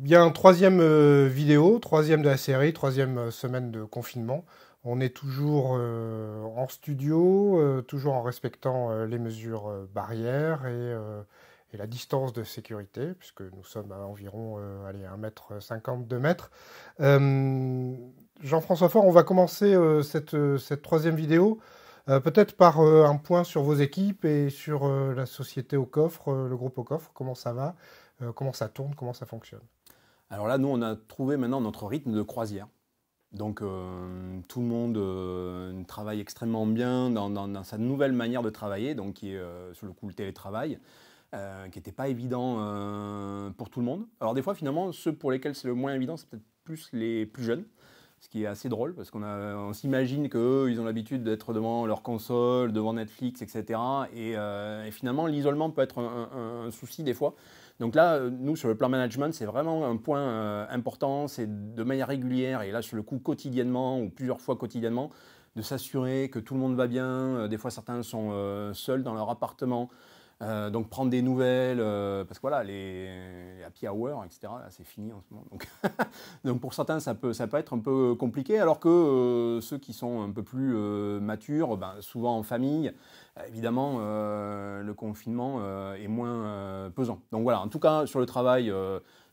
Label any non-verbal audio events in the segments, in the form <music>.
Bien, troisième euh, vidéo, troisième de la série, troisième euh, semaine de confinement. On est toujours euh, en studio, toujours en respectant les mesures barrières et, la distance de sécurité, puisque nous sommes à environ allez, 1m50, 2 mètres. Jean-François Fort, on va commencer cette, cette, troisième vidéo peut-être par un point sur vos équipes et sur la société au coffre, le groupe au coffre, comment ça va, comment ça tourne, comment ça fonctionne. Alors là, nous, on a trouvé maintenant notre rythme de croisière. Donc euh, tout le monde euh, travaille extrêmement bien dans, sa nouvelle manière de travailler, donc qui est euh, sur le coup le télétravail, qui n'était pas évident pour tout le monde. Alors des fois finalement, ceux pour lesquels c'est le moins évident, c'est peut-être plus les plus jeunes, ce qui est assez drôle parce qu'on s'imagine qu'eux, ils ont l'habitude d'être devant leur console, devant Netflix, etc. Et, finalement, l'isolement peut être un souci des fois donc là, euh, nous, sur le plan management, c'est vraiment un point euh, important, c'est de manière régulière, et là, sur le coup, quotidiennement, ou plusieurs fois quotidiennement, de s'assurer que tout le monde va bien. Euh, des fois, certains sont seuls dans leur appartement. Euh, donc prendre des nouvelles, euh, parce que voilà, les happy hour, etc., c'est fini en ce moment. Donc, <laughs> donc, pour certains, ça peut, ça peut être un peu compliqué, alors que euh, ceux qui sont un peu plus matures, ben, souvent en famille, évidemment, le confinement est moins pesant. Donc voilà, en tout cas, sur le travail,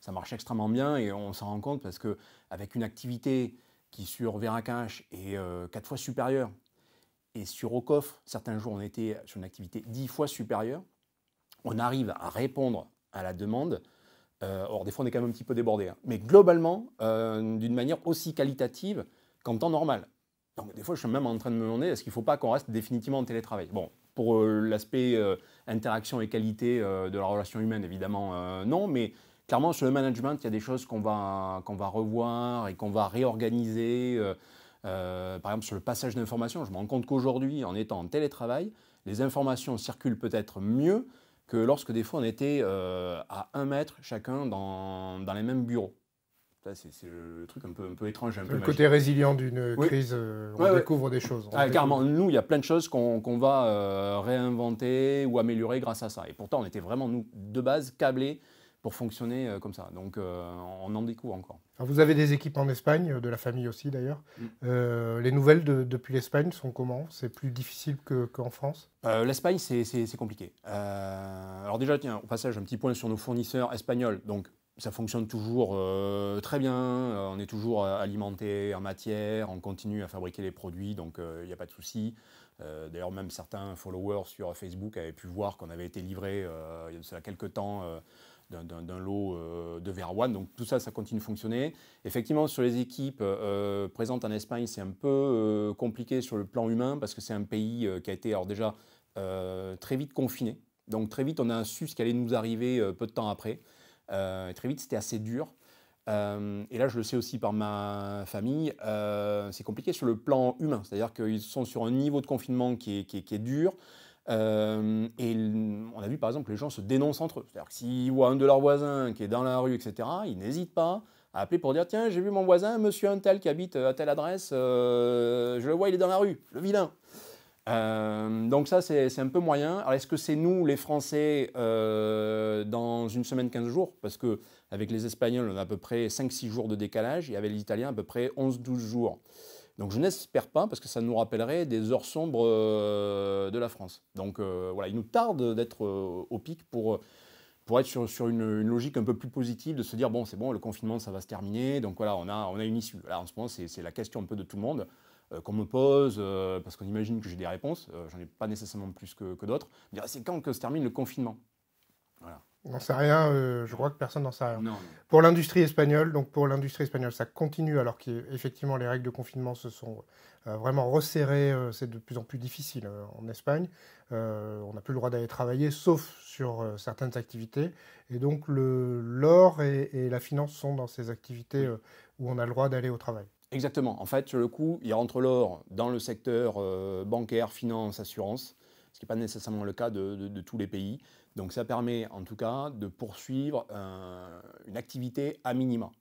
ça marche extrêmement bien et on s'en rend compte parce qu'avec une activité qui sur Veracash, est quatre fois supérieure et sur coffre certains jours, on était sur une activité 10 fois supérieure on arrive à répondre à la demande. Euh, or, des fois, on est quand même un petit peu débordé. Hein. Mais globalement, euh, d'une manière aussi qualitative qu'en temps normal. Donc, des fois, je suis même en train de me demander est-ce qu'il ne faut pas qu'on reste définitivement en télétravail Bon, pour euh, l'aspect interaction et qualité de la relation humaine, évidemment, non, mais clairement, sur le management, il y a des choses qu'on va, qu'on va revoir et qu'on va réorganiser. par exemple, sur le passage d'informations, je me rends compte qu'aujourd'hui, en étant en télétravail, les informations circulent peut-être mieux, que lorsque des fois on était euh, à un mètre chacun dans, dans les mêmes bureaux. C'est le truc un peu, un peu étrange. le côté résilient d'une crise, euh, on découvre des choses. Ah, carrément, nous, il y a plein de choses qu'on va euh, réinventer ou améliorer grâce à ça. Et pourtant, on était vraiment, nous, de base, câblés pour fonctionner euh, comme ça. Donc euh, on en découvre encore. vous avez des équipes en Espagne, euh, de la famille aussi d'ailleurs. Mm. les nouvelles depuis l'Espagne sont comment C'est plus difficile qu'en France L'Espagne, c'est compliqué. alors déjà, tiens, au passage, un petit point sur nos fournisseurs espagnols. Donc ça fonctionne toujours très bien. on est toujours alimenté en matière, on continue à fabriquer les produits, donc il n'y a pas de souci. D'ailleurs, même certains followers sur Facebook avaient pu voir qu'on avait été livré il y a quelques temps d'un lot euh, de Verwan, Donc tout ça, ça continue de fonctionner. Effectivement, sur les équipes euh, présentes en Espagne, c'est un peu euh, compliqué sur le plan humain parce que c'est un pays qui a été alors déjà très vite confiné. Donc très vite, on a su ce qui allait nous arriver peu de temps après. très vite, c'était assez dur. et là, je le sais aussi par ma famille, c'est compliqué sur le plan humain. C'est-à-dire qu'ils sont sur un niveau de confinement qui est dur. Euh, et on a vu par exemple que les gens se dénoncent entre eux. C'est-à-dire que s'ils voient un de leurs voisins qui est dans la rue, etc., ils n'hésitent pas à appeler pour dire Tiens, j'ai vu mon voisin, monsieur un tel qui habite euh, à telle adresse, euh, je le vois, il est dans la rue, le vilain. donc ça, c'est un peu moyen. Alors est-ce que c'est nous, les Français, dans une semaine, 15 jours Parce que avec les Espagnols, on a à peu près 5-6 jours de décalage, et avec les Italiens, à peu près 11-12 jours. Donc je n'espère pas, parce que ça nous rappellerait des heures sombres euh, de la France. Donc euh, voilà, il nous tarde d'être euh, au pic pour pour être sur, sur une, logique un peu plus positive, de se dire bon, c'est bon, le confinement, ça va se terminer, donc voilà, on a, on a une issue. Là, en ce moment, c'est la question un peu de tout le monde qu'on me pose, parce qu'on imagine que j'ai des réponses, j'en ai pas nécessairement plus que, que d'autres. c'est quand que se termine le confinement Voilà. N'en sait rien, euh, je crois que personne n'en sait rien. Pour l'industrie espagnole, donc pour l'industrie espagnole, ça continue alors qu'effectivement les règles de confinement se sont euh, vraiment resserrées, euh, c'est de plus en plus difficile en Espagne. on n'a plus le droit d'aller travailler sauf sur certaines activités. Et donc l'or et, la finance sont dans ces activités où on a le droit d'aller au travail. Exactement. En fait, sur le coup, il rentre l'or dans le secteur bancaire, finance, assurance, ce qui n'est pas nécessairement le cas de tous les pays. Donc ça permet en tout cas de poursuivre euh, une activité à minima.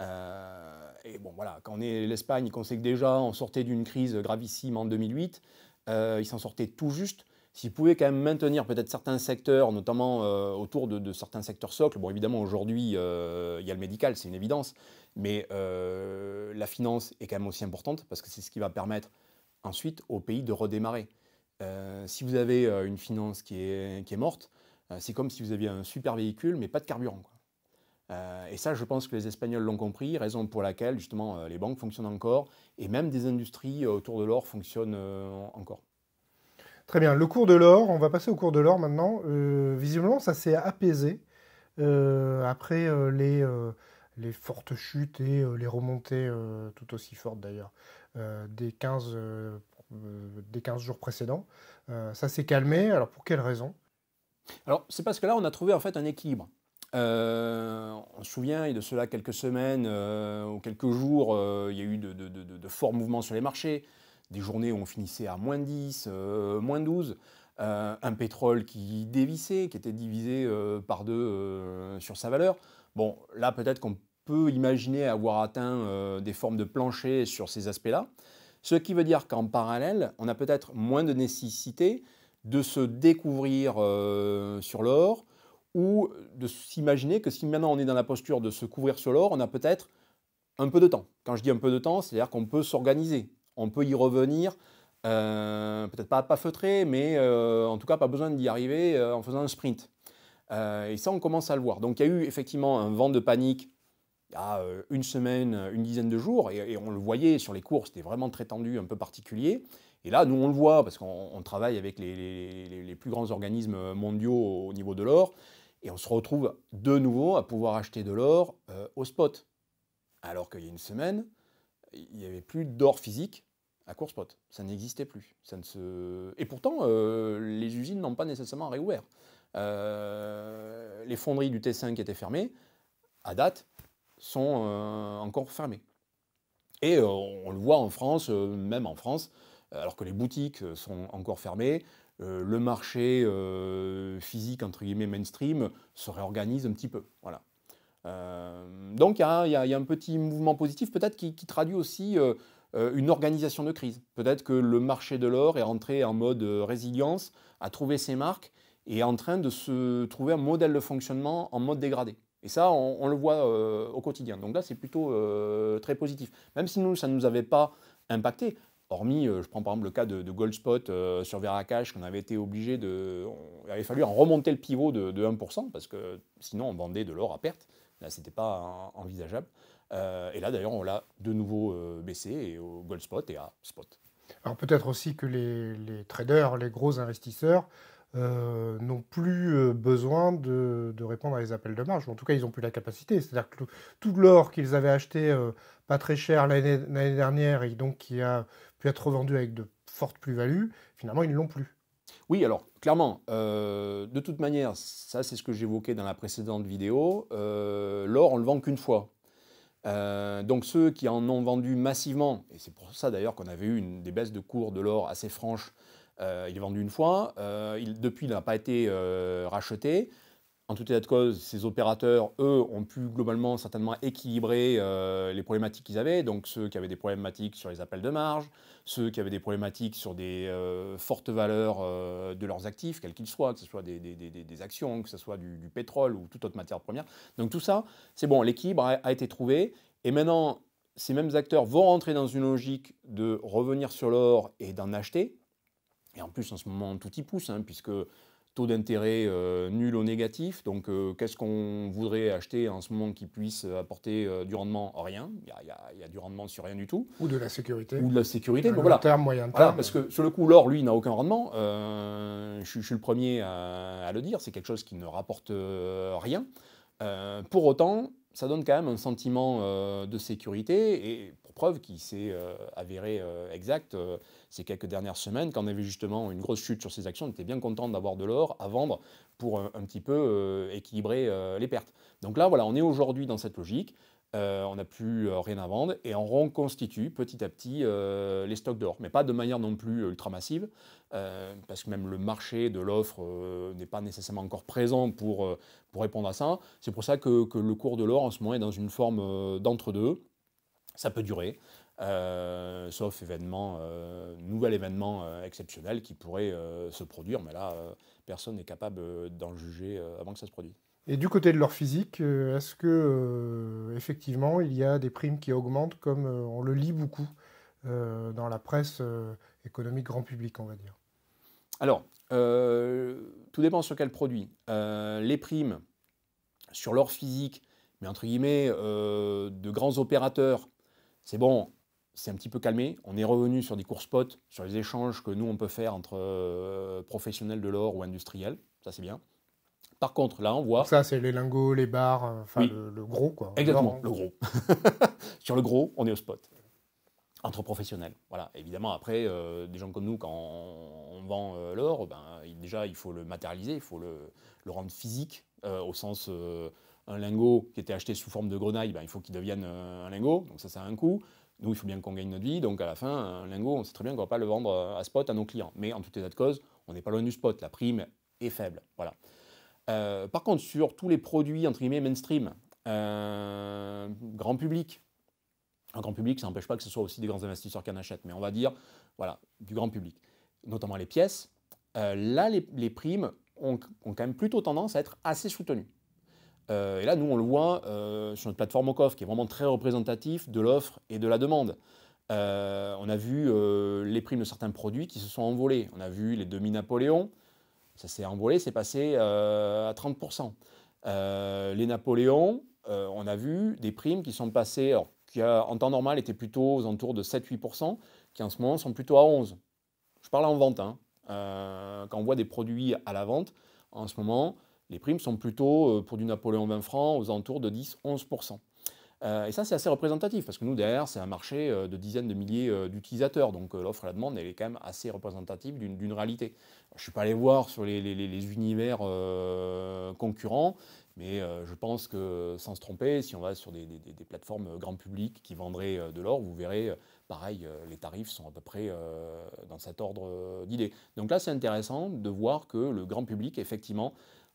Euh, et bon voilà, quand on est l'Espagne, on sait que déjà on sortait d'une crise gravissime en 2008, euh, ils s'en sortaient tout juste. S'ils pouvaient quand même maintenir peut-être certains secteurs, notamment autour de, certains secteurs socles, bon évidemment aujourd'hui il y a le médical, c'est une évidence, mais la finance est quand même aussi importante parce que c'est ce qui va permettre ensuite au pays de redémarrer. si vous avez une finance qui est morte, euh, c'est comme si vous aviez un super véhicule, mais pas de carburant. Euh, et ça, je pense que les Espagnols l'ont compris, raison pour laquelle justement euh, les banques fonctionnent encore, et même des industries autour de l'or fonctionnent encore. Très bien, le cours de l'or, on va passer au cours de l'or maintenant. visiblement, ça s'est apaisé après les, fortes chutes et les remontées tout aussi fortes d'ailleurs des, des 15 jours précédents. ça s'est calmé, alors pour quelles raisons alors, c'est parce que là, on a trouvé en fait un équilibre. Euh, on se souvient, il de cela quelques semaines euh, ou quelques jours, euh, il y a eu de, de, forts mouvements sur les marchés, des journées où on finissait à moins 10, moins 12, un pétrole qui dévissait, qui était divisé par deux sur sa valeur. Bon, là, peut-être qu'on peut imaginer avoir atteint des formes de plancher sur ces aspects-là, ce qui veut dire qu'en parallèle, on a peut-être moins de nécessité de se découvrir euh, sur l'or ou de s'imaginer que si maintenant on est dans la posture de se couvrir sur l'or, on a peut-être un peu de temps. Quand je dis un peu de temps, c'est-à-dire qu'on peut s'organiser, on peut y revenir, euh, peut-être pas, pas feutré, mais euh, en tout cas pas besoin d'y arriver en faisant un sprint. et ça, on commence à le voir. Donc il y a eu effectivement un vent de panique il y a une semaine, une dizaine de jours, et, on le voyait sur les courses c'était vraiment très tendu, un peu particulier. Et là, nous, on le voit, parce qu'on travaille avec les, plus grands organismes mondiaux au niveau de l'or, et on se retrouve de nouveau à pouvoir acheter de l'or euh, au spot. Alors qu'il y a une semaine, il n'y avait plus d'or physique à court spot. Ça n'existait plus. Et pourtant, euh, les usines n'ont pas nécessairement réouvert. Euh, les fonderies du T5 étaient fermées, à date, sont encore fermées. Et on le voit en France, même en France, euh, alors que les boutiques euh, sont encore fermées, euh, le marché physique, entre guillemets, mainstream, se réorganise un petit peu. Voilà. donc il y, a un petit mouvement positif peut-être qui, traduit aussi une organisation de crise. Peut-être que le marché de l'or est entré en mode résilience, a trouvé ses marques et est en train de se trouver un modèle de fonctionnement en mode dégradé. Et ça, on, le voit au quotidien. Donc là, c'est plutôt très positif. Même si nous, ça ne nous avait pas impacté, Hormis, euh, je prends par exemple le cas de, Goldspot euh, sur Veracash, qu'on avait été obligé de. il avait fallu en remonter le pivot de, 1%, parce que sinon on vendait de l'or à perte. Là, ce n'était pas envisageable. Euh, et là, d'ailleurs, on l'a de nouveau baissé et au Goldspot et à Spot. Alors peut-être aussi que les, traders, les gros investisseurs, euh, n'ont plus euh, besoin de, répondre à les appels de marge. En tout cas, ils n'ont plus la capacité. C'est-à-dire que tout, l'or qu'ils avaient acheté euh, pas très cher l'année dernière et donc qui a pu être revendu avec de fortes plus-values, finalement, ils ne l'ont plus. Oui, alors clairement, de toute manière, ça c'est ce que j'évoquais dans la précédente vidéo, l'or on le vend qu'une fois. donc ceux qui en ont vendu massivement, et c'est pour ça d'ailleurs qu'on avait eu une, des baisses de cours de l'or assez franches euh, il est vendu une fois. Euh, depuis, il n'a pas été euh, racheté. En tout état de cause, ces opérateurs, eux, ont pu globalement certainement équilibrer les problématiques qu'ils avaient. Donc ceux qui avaient des problématiques sur les appels de marge, ceux qui avaient des problématiques sur des fortes valeurs de leurs actifs, quels qu'ils soient, que ce soit des, actions, que ce soit du, pétrole ou toute autre matière première. Donc tout ça, c'est bon, l'équilibre a été trouvé. Et maintenant, ces mêmes acteurs vont rentrer dans une logique de revenir sur l'or et d'en acheter, et en plus, en ce moment, tout y pousse, hein, puisque taux d'intérêt euh, nul au négatif. Donc, euh, qu'est-ce qu'on voudrait acheter en ce moment qui puisse apporter euh, du rendement Rien. Il y, a du rendement sur rien du tout. Ou de la sécurité. Ou de la sécurité. voilà. terme, moyen terme. parce que sur le coup, l'or, lui, n'a aucun rendement. Je, suis le premier à, le dire. C'est quelque chose qui ne rapporte rien. pour autant, ça donne quand même un sentiment de sécurité. Et preuve, qui s'est euh, avérée euh, exacte euh, ces quelques dernières semaines, quand on avait justement une grosse chute sur ces actions, on était bien content d'avoir de l'or à vendre pour un, petit peu équilibrer les pertes. Donc là, voilà, on est aujourd'hui dans cette logique. on n'a plus rien à vendre et on reconstitue petit à petit les stocks d'or, mais pas de manière non plus ultra massive, parce que même le marché de l'offre n'est pas nécessairement encore présent pour, pour répondre à ça. C'est pour ça que, que le cours de l'or en ce moment est dans une forme d'entre-deux ça peut durer, euh, sauf événement, euh, nouvel événement euh, exceptionnel qui pourrait se produire, mais là, personne n'est capable d'en juger avant que ça se produise. Et du côté de leur physique, est-ce que effectivement il y a des primes qui augmentent comme on le lit beaucoup dans la presse économique grand public, on va dire alors, tout dépend sur quel produit. les primes sur leur physique, mais entre guillemets, de grands opérateurs c'est bon, c'est un petit peu calmé. On est revenu sur des cours spots, sur les échanges que nous, on peut faire entre euh, professionnels de l'or ou industriels. Ça, c'est bien. Par contre, là, on voit. Ça, c'est les lingots, les bars, le, gros, quoi. Exactement, le hein. gros. <laughs> sur le gros, on est au spot. Entre professionnels. Voilà. Évidemment, après, euh, des gens comme nous, quand on, vend euh, l'or, ben, déjà, il faut le matérialiser, il faut le rendre physique, au sens un lingot qui était acheté sous forme de grenaille, ben, il faut qu'il devienne euh, un lingot, donc ça, ça a un coût. Nous, il faut bien qu'on gagne notre vie, donc à la fin, un lingot, on sait très bien qu'on ne va pas le vendre euh, à spot à nos clients. Mais en tout état de cause, on n'est pas loin du spot, la prime est faible. Voilà. Euh, par contre, sur tous les produits, entre guillemets, mainstream, grand public, un grand public, ça n'empêche pas que ce soit aussi des grands investisseurs qui en achètent, mais on va dire, voilà, du grand public, notamment les pièces, là, les, primes ont quand même plutôt tendance à être assez soutenues. Euh, et là, nous, on le voit euh, sur notre plateforme OCOF, qui est vraiment très représentatif de l'offre et de la demande. Euh, on a vu les primes de certains produits qui se sont envolés. On a vu les demi napoléons ça s'est envolé, c'est passé à 30%. les Napoléons, on a vu des primes qui sont passées, qui en temps normal étaient plutôt aux alentours de 7-8%, qui en ce moment sont plutôt à 11%. Je parle en vente. Hein. quand on voit des produits à la vente, en ce moment, les primes sont plutôt, euh, pour du Napoléon 20 francs, aux alentours de 10-11%. Euh, et ça, c'est assez représentatif, parce que nous, derrière, c'est un marché euh, de dizaines de milliers d'utilisateurs. Donc l'offre et la demande, elle est quand même assez représentative d'une réalité. je ne suis pas allé voir sur les, univers concurrents, mais je pense que, sans se tromper, si on va sur des, plateformes grand public qui vendraient de l'or, vous verrez, pareil, les tarifs sont à peu près dans cet ordre d'idée Donc là, c'est intéressant de voir que le grand public, effectivement,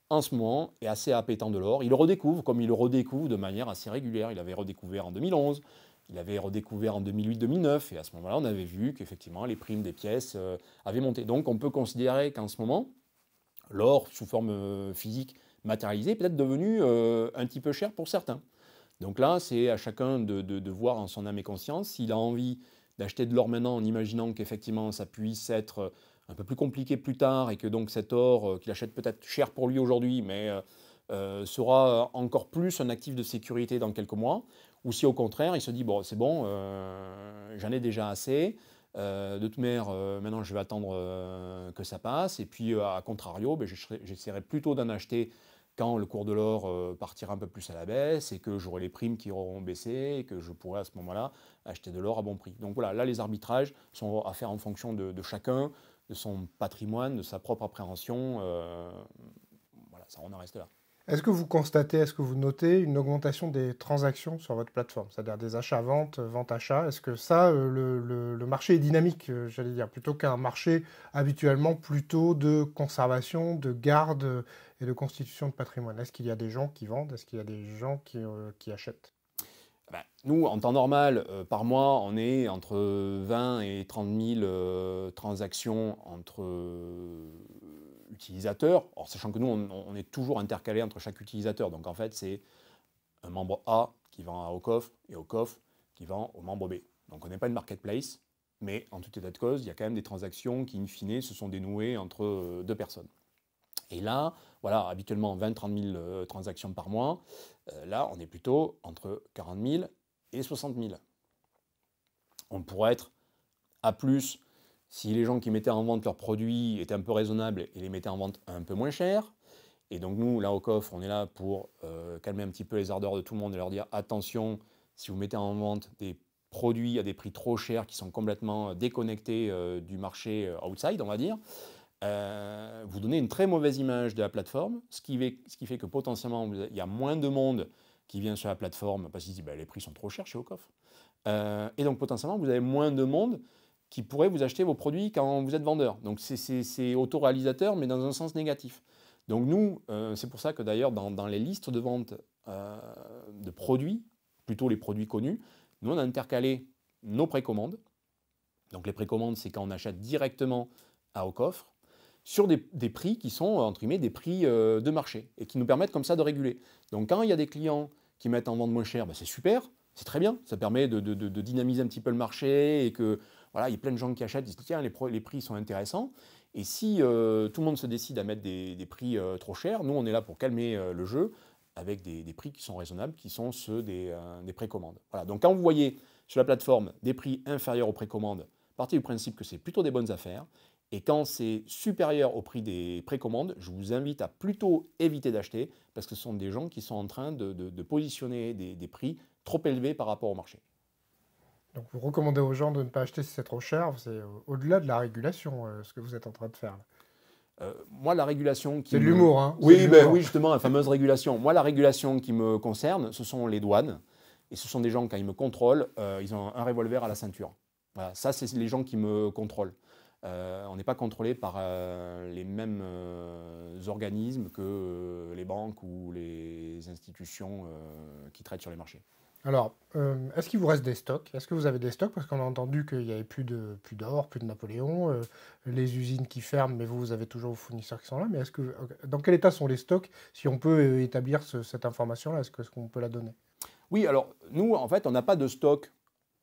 en ce moment est assez appétant de l'or. Il le redécouvre, comme il le redécouvre de manière assez régulière. Il avait redécouvert en 2011, il avait redécouvert en 2008-2009, et à ce moment-là, on avait vu qu'effectivement, les primes des pièces euh, avaient monté. Donc, on peut considérer qu'en ce moment, l'or, sous forme euh, physique matérialisée, est peut-être devenu euh, un petit peu cher pour certains. Donc là, c'est à chacun de, de, voir en son âme et conscience s'il a envie d'acheter de l'or maintenant en imaginant qu'effectivement, ça puisse être un peu plus compliqué plus tard et que donc cet or euh, qu'il achète peut-être cher pour lui aujourd'hui, mais euh, euh, sera encore plus un actif de sécurité dans quelques mois, ou si au contraire il se dit bon c'est bon, j'en ai déjà assez. de toute manière, maintenant je vais attendre que ça passe. Et puis, à contrario, ben, j'essaierai plutôt d'en acheter quand le cours de l'or partira un peu plus à la baisse et que j'aurai les primes qui auront baissé et que je pourrai à ce moment-là acheter de l'or à bon prix. Donc voilà, là les arbitrages sont à faire en fonction de, de chacun, de son patrimoine, de sa propre appréhension. Euh, voilà, ça, on en reste là. Est-ce que vous constatez, est-ce que vous notez une augmentation des transactions sur votre plateforme, c'est-à-dire des achats-ventes, ventes-achats euh, Est-ce que ça, euh, le, marché est dynamique, j'allais dire, plutôt qu'un marché habituellement plutôt de conservation, de garde et de constitution de patrimoine Est-ce qu'il y a des gens qui vendent Est-ce qu'il y a des gens qui achètent bah, nous, en temps normal, euh, par mois, on est entre 20 et 30 000 euh, transactions entre euh, utilisateurs, Or, sachant que nous, on, est toujours intercalé entre chaque utilisateur. Donc en fait, c'est un membre A qui vend à coffre et OCOF qui vend au membre B. Donc on n'est pas une marketplace, mais en tout état de cause, il y a quand même des transactions qui, in fine, se sont dénouées entre deux personnes. Et là, voilà, habituellement 20-30 000 euh, transactions par mois. Euh, là, on est plutôt entre 40 000 et 60 000. On pourrait être à plus si les gens qui mettaient en vente leurs produits étaient un peu raisonnables et les mettaient en vente un peu moins cher. Et donc nous, là au coffre, on est là pour euh, calmer un petit peu les ardeurs de tout le monde et leur dire attention, si vous mettez en vente des produits à des prix trop chers qui sont complètement déconnectés du marché outside, on va dire, euh, vous donnez une très mauvaise image de la plateforme, ce qui, fait, ce qui fait que potentiellement il y a moins de monde qui vient sur la plateforme parce qu'ils disent bah, les prix sont trop chers chez Ocoff. Euh, et donc potentiellement vous avez moins de monde qui pourrait vous acheter vos produits quand vous êtes vendeur. Donc c'est autoréalisateur mais dans un sens négatif. Donc nous, euh, c'est pour ça que d'ailleurs dans, les listes de vente de produits, plutôt les produits connus, nous on a intercalé nos précommandes. Donc les précommandes c'est quand on achète directement à OCOF sur des, prix qui sont, entre guillemets, des prix euh, de marché et qui nous permettent comme ça de réguler. Donc quand il y a des clients qui mettent en vente moins cher, bah, c'est super, c'est très bien, ça permet de, dynamiser un petit peu le marché et que, voilà, il y a plein de gens qui achètent, ils disent, tiens, les, prix sont intéressants. Et si euh, tout le monde se décide à mettre des, prix euh, trop chers, nous, on est là pour calmer le jeu avec des, prix qui sont raisonnables, qui sont ceux des, des précommandes. Voilà, donc quand vous voyez sur la plateforme des prix inférieurs aux précommandes, partez du principe que c'est plutôt des bonnes affaires. Et quand c'est supérieur au prix des précommandes, je vous invite à plutôt éviter d'acheter parce que ce sont des gens qui sont en train de, positionner des, prix trop élevés par rapport au marché. Donc vous recommandez aux gens de ne pas acheter si c'est trop cher, c'est au-delà de la régulation euh, ce que vous êtes en train de faire. Euh, moi, la régulation qui. C'est de l'humour, hein Oui, ben oui, justement, la fameuse régulation. Moi, la régulation qui me concerne, ce sont les douanes. Et ce sont des gens, quand ils me contrôlent, euh, ils ont un revolver à la ceinture. Voilà, ça, c'est les gens qui me contrôlent. Euh, on n'est pas contrôlé par euh, les mêmes euh, organismes que les banques ou les institutions qui traitent sur les marchés. Alors, est-ce qu'il vous reste des stocks Est-ce que vous avez des stocks Parce qu'on a entendu qu'il n'y avait plus d'or, plus, plus, de Napoléon, les usines qui ferment, mais vous, vous avez toujours vos fournisseurs qui sont là. Mais est-ce que, dans quel état sont les stocks Si on peut établir cette information-là, est-ce qu'on peut la donner Oui, alors nous, en fait, on n'a pas de stock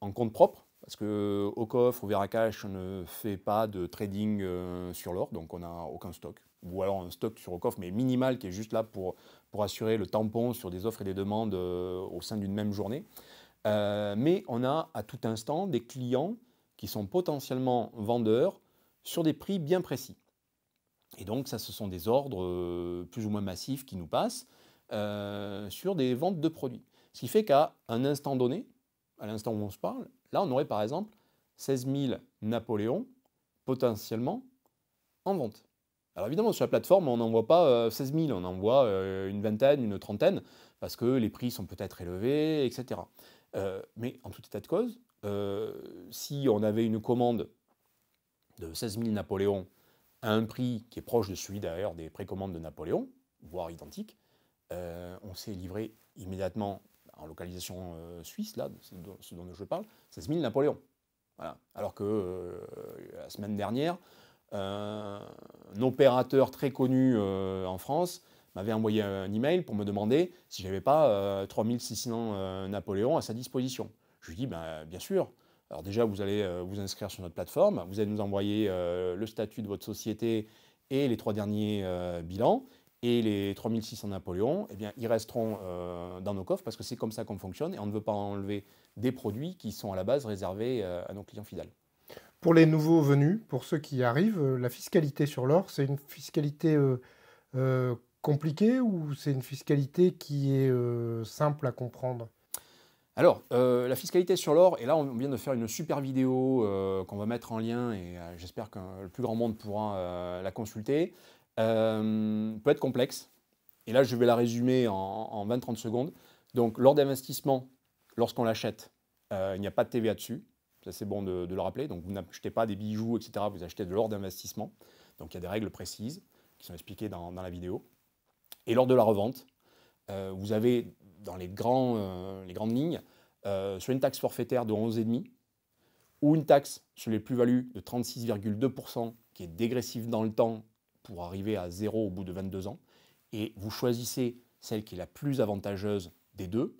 en compte propre. Parce que euh, au ou Veracash, ne fait pas de trading euh, sur l'or, donc on n'a aucun stock. Ou alors un stock sur Ocof, mais minimal, qui est juste là pour, pour assurer le tampon sur des offres et des demandes euh, au sein d'une même journée. mais on a à tout instant des clients qui sont potentiellement vendeurs sur des prix bien précis. Et donc ça, ce sont des ordres plus ou moins massifs qui nous passent sur des ventes de produits. Ce qui fait qu'à un instant donné, à l'instant où on se parle, Là, on aurait par exemple 16 000 Napoléon potentiellement en vente. Alors évidemment, sur la plateforme, on n'en voit pas 16 euh, 000, on en voit euh, une vingtaine, une trentaine, parce que les prix sont peut-être élevés, etc. Euh, mais en tout état de cause, si on avait une commande de 16 000 Napoléon à un prix qui est proche de celui d'ailleurs des précommandes de Napoléon, voire identique, on s'est livré immédiatement en localisation euh, suisse, là, ce dont, je parle, 16 000 Napoléon. Voilà. Alors que euh, la semaine dernière, euh, un opérateur très connu en France m'avait envoyé un email pour me demander si je n'avais pas 600 Napoléon à sa disposition. Je lui dis, ben, bien sûr. Alors déjà, vous allez vous inscrire sur notre plateforme, vous allez nous envoyer le statut de votre société et les trois derniers bilans et les 3600 Napoléon, eh bien, ils resteront euh, dans nos coffres parce que c'est comme ça qu'on fonctionne et on ne veut pas enlever des produits qui sont à la base réservés euh, à nos clients fidèles. Pour les nouveaux venus, pour ceux qui arrivent, euh, la fiscalité sur l'or, c'est une fiscalité compliquée ou c'est une fiscalité qui est simple à comprendre alors, la fiscalité sur l'or, et là on vient de faire une super vidéo qu'on va mettre en lien et j'espère que le plus grand monde pourra la consulter. Euh, peut être complexe. Et là, je vais la résumer en, 20-30 secondes. Donc, lors d'investissement, lorsqu'on l'achète, euh, il n'y a pas de TVA dessus. Ça, c'est bon de, le rappeler. Donc, vous n'achetez pas des bijoux, etc. Vous achetez de l'or d'investissement. Donc, il y a des règles précises qui sont expliquées dans, la vidéo. Et lors de la revente, euh, vous avez dans les, grands, les grandes lignes soit une taxe forfaitaire de 11,5 ou une taxe sur les plus-values de 36,2% qui est dégressive dans le temps pour arriver à zéro au bout de 22 ans. Et vous choisissez celle qui est la plus avantageuse des deux.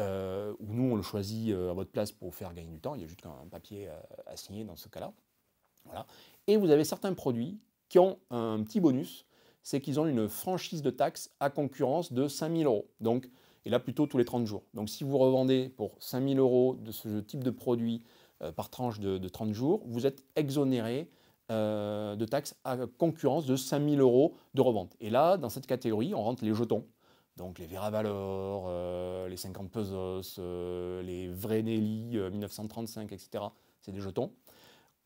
Euh, ou nous, on le choisit euh, à votre place pour vous faire gagner du temps. Il y a juste un papier euh, à signer dans ce cas-là. Voilà. Et vous avez certains produits qui ont un petit bonus, c'est qu'ils ont une franchise de taxes à concurrence de 5000 euros. Donc, et là plutôt tous les 30 jours. Donc si vous revendez pour 5000 euros de ce type de produit par tranche de, de, 30 jours, vous êtes exonéré euh, de taxes à concurrence de 5000 euros de revente. Et là, dans cette catégorie, on rentre les jetons. Donc les Vera Valor, euh, les 50 Pesos, euh, les Vrenelli 1935, etc. C'est des jetons.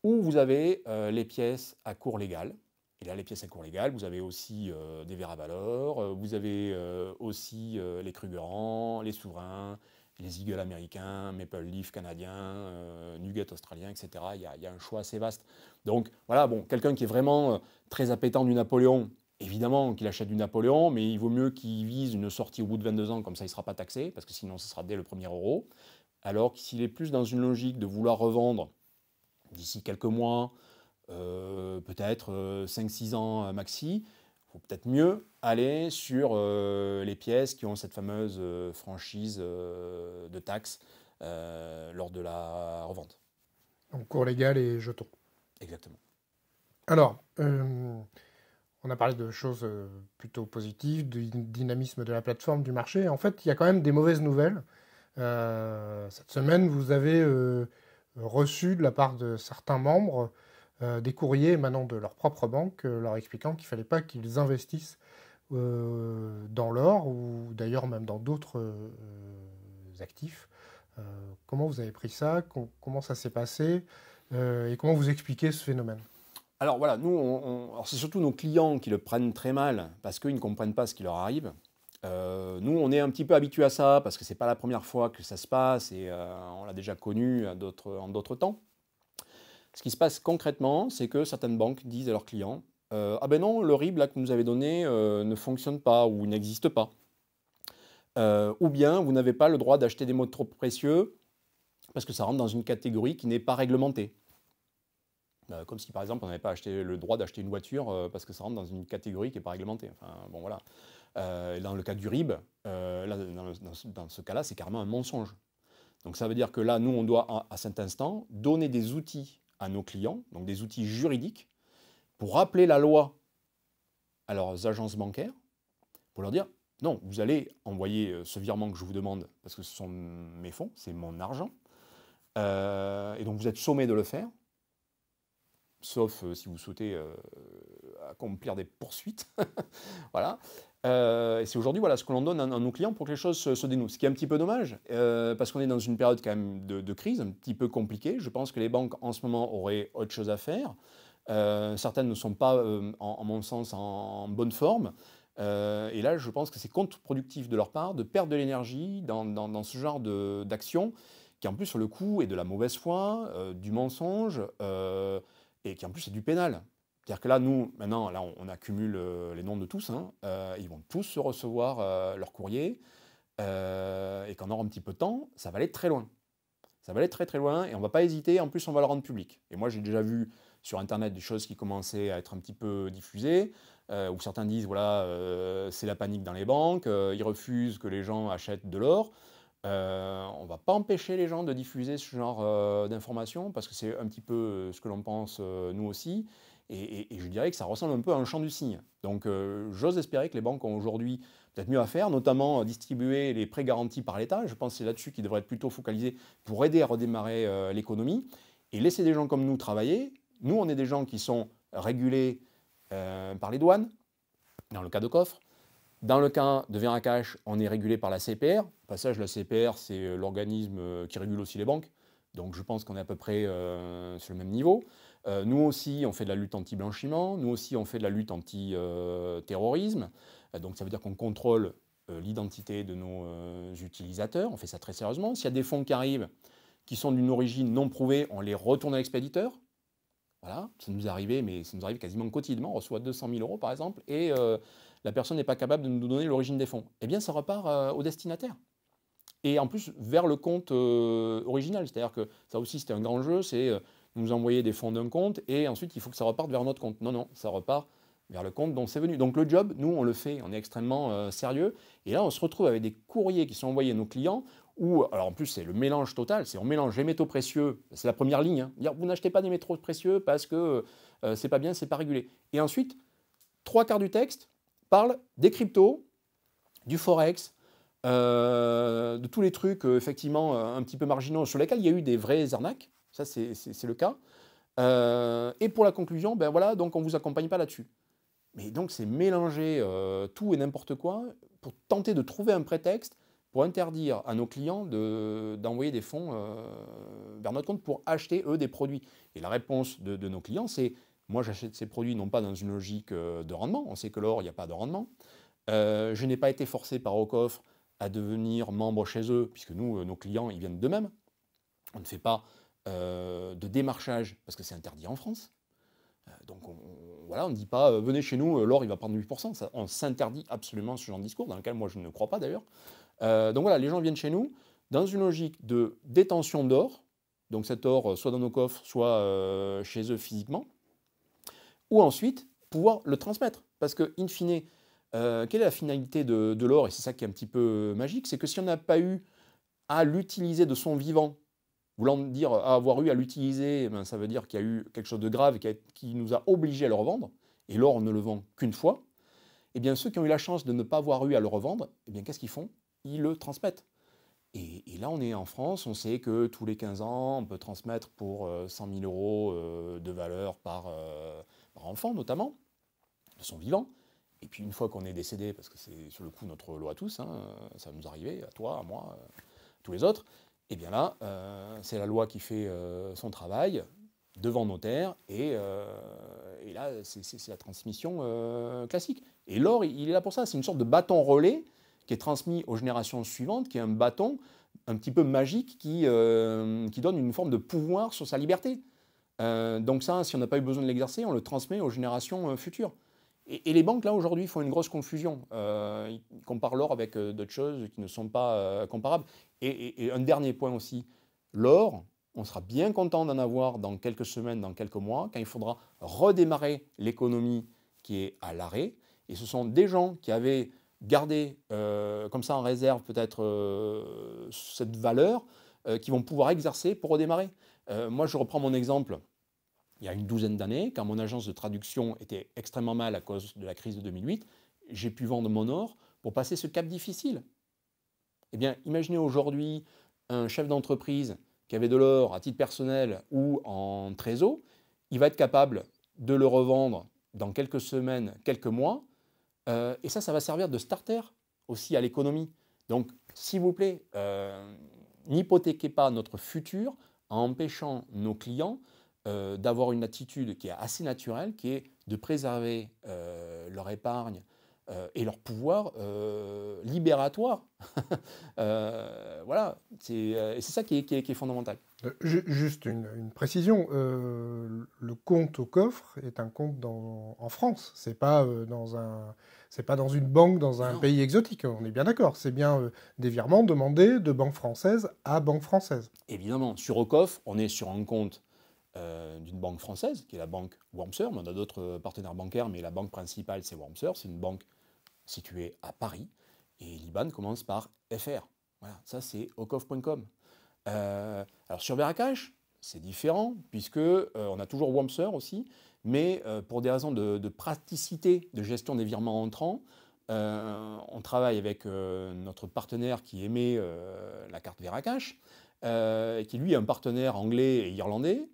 Ou vous avez les pièces à cours légal. Et là, les pièces à cours légal, vous avez aussi des Vera Valor, vous avez aussi les Krugerrand, les Souverains, les Eagles américains, Maple Leaf canadien, euh, Nugget australien, etc. Il y, a, un choix assez vaste. Donc voilà, bon, quelqu'un qui est vraiment euh, très appétant du Napoléon, évidemment qu'il achète du Napoléon, mais il vaut mieux qu'il vise une sortie au bout de 22 ans, comme ça il ne sera pas taxé, parce que sinon ce sera dès le premier euro. Alors qu'il s'il est plus dans une logique de vouloir revendre d'ici quelques mois, euh, peut-être 5-6 ans maxi, peut-être mieux aller sur euh, les pièces qui ont cette fameuse euh, franchise euh, de taxes lors de la revente. Donc cours légal et jetons. Exactement. Alors, on a parlé de choses plutôt positives, du dynamisme de la plateforme, du marché. En fait, il y a quand même des mauvaises nouvelles. cette semaine, vous avez reçu de la part de certains membres euh, des courriers émanant de leur propre banque euh, leur expliquant qu'il ne fallait pas qu'ils investissent euh, dans l'or ou d'ailleurs même dans d'autres actifs. comment vous avez pris ça Comment ça s'est passé Et comment vous expliquez ce phénomène alors voilà, nous, c'est surtout nos clients qui le prennent très mal parce qu'ils ne comprennent pas ce qui leur arrive. nous, on est un petit peu habitué à ça parce que ce n'est pas la première fois que ça se passe et on l'a déjà connu en d'autres temps. Ce qui se passe concrètement, c'est que certaines banques disent à leurs clients euh, Ah ben non, le RIB là, que vous nous avez donné euh, ne fonctionne pas ou n'existe pas. Euh, ou bien vous n'avez pas le droit d'acheter des mots trop précieux parce que ça rentre dans une catégorie qui n'est pas réglementée. comme si par exemple on n'avait pas acheté le droit d'acheter une voiture parce que ça rentre dans une catégorie qui n'est pas réglementée. Enfin bon voilà. dans le cas du RIB, dans, ce cas-là, c'est carrément un mensonge. Donc ça veut dire que là, nous, on doit à cet instant donner des outils à nos clients, donc des outils juridiques, pour rappeler la loi à leurs agences bancaires, pour leur dire, non, vous allez envoyer euh, ce virement que je vous demande, parce que ce sont mes fonds, c'est mon argent, euh, et donc vous êtes sommé de le faire, sauf euh, si vous souhaitez accomplir des poursuites. <laughs> voilà. Euh, et c'est aujourd'hui voilà, ce que l'on donne à, nos clients pour que les choses se, dénouent. Ce qui est un petit peu dommage, euh, parce qu'on est dans une période quand même de, crise, un petit peu compliquée. Je pense que les banques en ce moment auraient autre chose à faire. Euh, certaines ne sont pas, en, mon sens, en, bonne forme. et là, je pense que c'est contre-productif de leur part de perdre de l'énergie dans, dans, ce genre d'action qui, en plus, sur le coup, est de la mauvaise foi, du mensonge, et qui, en plus, est du pénal. C'est-à-dire que là, nous, maintenant, là, on, accumule euh, les noms de tous. Hein. Euh, ils vont tous recevoir euh, leur courrier. et qu'en aura un petit peu de temps, ça va aller très loin. Ça va aller très très loin et on ne va pas hésiter. En plus, on va le rendre public. Et moi, j'ai déjà vu sur Internet des choses qui commençaient à être un petit peu diffusées, où certains disent voilà, c'est la panique dans les banques, ils refusent que les gens achètent de l'or. on ne va pas empêcher les gens de diffuser ce genre d'informations parce que c'est un petit peu ce que l'on pense nous aussi. Et, je dirais que ça ressemble un peu à un champ du signe. Donc euh, j'ose espérer que les banques ont aujourd'hui peut-être mieux à faire, notamment euh, distribuer les prêts garantis par l'État. Je pense que c'est là-dessus qu'ils devraient être plutôt focalisés pour aider à redémarrer euh, l'économie et laisser des gens comme nous travailler. Nous, on est des gens qui sont régulés par les douanes, dans le cas de coffre. Dans le cas de cash, on est régulé par la CPR. Au passage, la CPR, c'est l'organisme qui régule aussi les banques. Donc je pense qu'on est à peu près sur le même niveau. Euh, nous aussi, on fait de la lutte anti-blanchiment, nous aussi, on fait de la lutte anti-terrorisme. Euh, donc ça veut dire qu'on contrôle euh, l'identité de nos utilisateurs, on fait ça très sérieusement. S'il y a des fonds qui arrivent qui sont d'une origine non prouvée, on les retourne à l'expéditeur. Voilà, ça nous arrivait, mais ça nous arrive quasiment quotidiennement. On reçoit 200 000 euros par exemple, et la personne n'est pas capable de nous donner l'origine des fonds. Eh bien, ça repart au destinataire. Et en plus, vers le compte original. C'est-à-dire que ça aussi, c'était un grand jeu. C'est vous envoyez des fonds d'un compte et ensuite il faut que ça reparte vers notre compte. Non, non, ça repart vers le compte dont c'est venu. Donc le job, nous, on le fait, on est extrêmement euh, sérieux. Et là, on se retrouve avec des courriers qui sont envoyés à nos clients où, alors en plus, c'est le mélange total, c'est on mélange les métaux précieux, c'est la première ligne, hein. dire vous n'achetez pas des métaux précieux parce que euh, c'est pas bien, c'est pas régulé. Et ensuite, trois quarts du texte parle des cryptos, du forex, euh, de tous les trucs effectivement un petit peu marginaux sur lesquels il y a eu des vraies arnaques ça, c'est le cas. Euh, et pour la conclusion, ben voilà, donc on ne vous accompagne pas là-dessus. Mais donc c'est mélanger euh, tout et n'importe quoi pour tenter de trouver un prétexte pour interdire à nos clients d'envoyer des fonds euh, vers notre compte pour acheter, eux, des produits. Et la réponse de, nos clients, c'est moi j'achète ces produits non pas dans une logique de rendement, on sait que l'or, il n'y a pas de rendement. je n'ai pas été forcé par Ocoffre à devenir membre chez eux, puisque nous, nos clients, ils viennent d'eux-mêmes. On ne fait pas euh, de démarchage, parce que c'est interdit en France. Euh, donc voilà, on ne dit pas euh, venez chez nous, l'or il va prendre 8%. on s'interdit absolument ce genre de discours, dans lequel moi je ne crois pas d'ailleurs. donc voilà, les gens viennent chez nous dans une logique de détention d'or, donc cet or soit dans nos coffres, soit chez eux physiquement, ou ensuite pouvoir le transmettre. Parce que, in fine, quelle est la finalité de, de l'or Et c'est ça qui est un petit peu magique, c'est que si on n'a pas eu à l'utiliser de son vivant voulant dire avoir eu à l'utiliser, eh ben, ça veut dire qu'il y a eu quelque chose de grave qui, nous a obligés à le revendre, et l'or ne le vend qu'une fois, et eh bien ceux qui ont eu la chance de ne pas avoir eu à le revendre, eh bien qu'est-ce qu'ils font Ils le transmettent. Et, là, on est en France, on sait que tous les 15 ans, on peut transmettre pour 100 euh, 000 euros euh, de valeur euh, par, enfant, notamment, de son vivant. Et puis une fois qu'on est décédé, parce que c'est sur le coup notre loi à tous, hein, ça va nous arriver, à toi, à moi, à tous les autres, et eh bien là, euh, c'est la loi qui fait euh, son travail devant notaire, et, euh, et là, c'est la transmission classique. Et l'or, il est là pour ça, c'est une sorte de bâton relais qui est transmis aux générations suivantes, qui est un bâton un petit peu magique qui donne une forme de pouvoir sur sa liberté. donc ça, si on n'a pas eu besoin de l'exercer, on le transmet aux générations futures. Et, les banques, là, aujourd'hui, font une grosse confusion. Euh, ils comparent l'or avec euh, d'autres choses qui ne sont pas euh, comparables. Et, et, un dernier point aussi, l'or, on sera bien content d'en avoir dans quelques semaines, dans quelques mois, quand il faudra redémarrer l'économie qui est à l'arrêt. Et ce sont des gens qui avaient gardé euh, comme ça en réserve peut-être cette valeur, qui vont pouvoir exercer pour redémarrer. moi, je reprends mon exemple il y a une douzaine d'années, quand mon agence de traduction était extrêmement mal à cause de la crise de 2008, j'ai pu vendre mon or pour passer ce cap difficile. Eh bien, imaginez aujourd'hui un chef d'entreprise qui avait de l'or à titre personnel ou en trésor, il va être capable de le revendre dans quelques semaines, quelques mois, euh, et ça, ça va servir de starter aussi à l'économie. Donc, s'il vous plaît, euh, n'hypothéquez pas notre futur en empêchant nos clients euh, d'avoir une attitude qui est assez naturelle, qui est de préserver euh, leur épargne euh, et leur pouvoir libératoire. <laughs> voilà, c'est ça qui est, fondamental. Juste une, précision, le compte au coffre est un compte en France, c'est pas dans un c'est pas dans une banque dans un pays exotique, on est bien d'accord. C'est bien des virements demandés de banque française à banque française. Évidemment, sur au coffre, on est sur un compte euh, d'une banque française, qui est la banque Wormser. On a d'autres euh, partenaires bancaires, mais la banque principale, c'est Wormser. C'est une banque située à Paris. Et l'IBAN commence par FR. Voilà, ça, c'est okof.com. Euh, alors, sur Veracash, c'est différent, puisque on a toujours Wormser aussi, mais pour des raisons de, praticité de gestion des virements entrants, on travaille avec notre partenaire qui émet la carte Veracash, qui lui est un partenaire anglais et irlandais,